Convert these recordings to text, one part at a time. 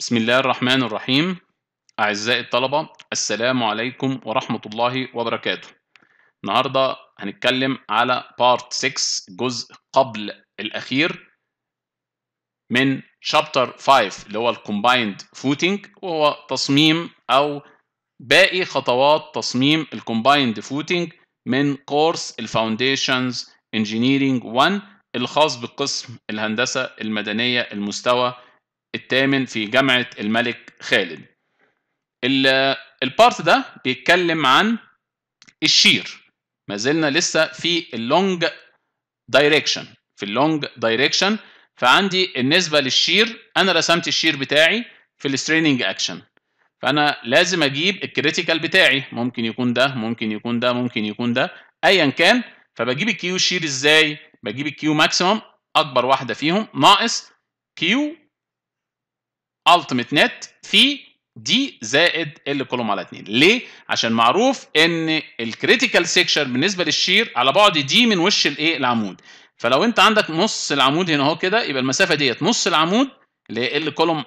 بسم الله الرحمن الرحيم أعزائي الطلبة السلام عليكم ورحمة الله وبركاته النهاردة هنتكلم على بارت 6 جزء قبل الأخير من شابتر 5 اللي هو الكومبايند فوتنج وهو تصميم أو باقي خطوات تصميم الكومبايند فوتنج من كورس الفاونديشنز انجينيرينج 1 الخاص بقسم الهندسة المدنية المستوى الثامن في جامعة الملك خالد البارت ده بيتكلم عن الشير ما زلنا لسه في اللونج دايركشن في اللونج دايركشن فعندي النسبة للشير أنا رسمت الشير بتاعي في الستريننج أكشن فأنا لازم أجيب الكريتيكال بتاعي ممكن يكون ده ممكن يكون ده ممكن يكون ده أيا كان فبجيب الكيو شير إزاي؟ بجيب الكيو ماكسيموم أكبر واحدة فيهم ناقص كيو ultimate net في دي زائد ال كولوم على 2 ليه؟ عشان معروف ان الكريتيكال سيكشن بالنسبه للشير على بعد دي من وش الايه العمود فلو انت عندك نص العمود هنا اهو كده يبقى المسافه ديت نص العمود اللي هي ال كولوم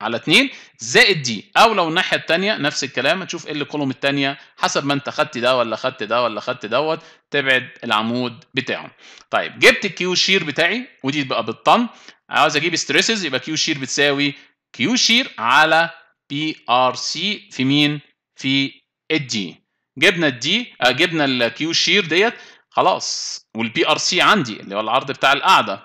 على 2 زائد دي او لو الناحيه الثانيه نفس الكلام هتشوف ال كولوم الثانيه حسب ما انت خدت ده ولا خدت ده ولا خدت دوت تبعد العمود بتاعه طيب جبت الكيو شير بتاعي ودي بقى بالطن عاوز اجيب ستريسز يبقى كيو شير بتساوي كيو شير على بي ار سي في مين في الدي جبنا الدي آه، جبنا الكيو شير ديت خلاص والبي ار سي عندي اللي هو العرض بتاع القاعده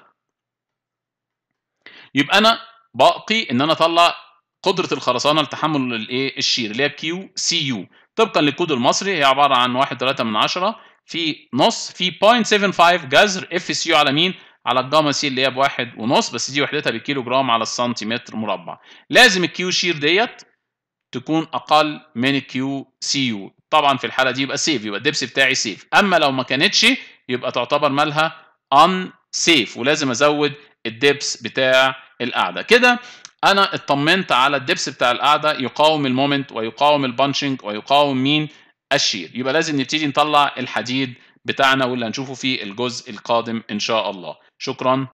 يبقى انا باقي ان انا اطلع قدره الخرسانه لتحمل الايه الشير اللي هي كيو سي يو طبقا للكود المصري هي عباره عن 1.3 في نص في 0.75 جذر اف سي يو على مين على الجاما سي اللي هي بواحد ونص بس دي وحدتها بالكيلو جرام على السنتيمتر مربع لازم الكيو شير ديت تكون اقل من الكيو سي يو طبعا في الحاله دي يبقى سيف يبقى الدبس بتاعي سيف اما لو ما كانتش يبقى تعتبر مالها ان سيف ولازم ازود الدبس بتاع القاعده كده انا اطمنت على الدبس بتاع القاعده يقاوم المومنت ويقاوم البانشنج ويقاوم مين الشير يبقى لازم نبتدي نطلع الحديد بتاعنا واللي هنشوفه في الجزء القادم ان شاء الله شكرا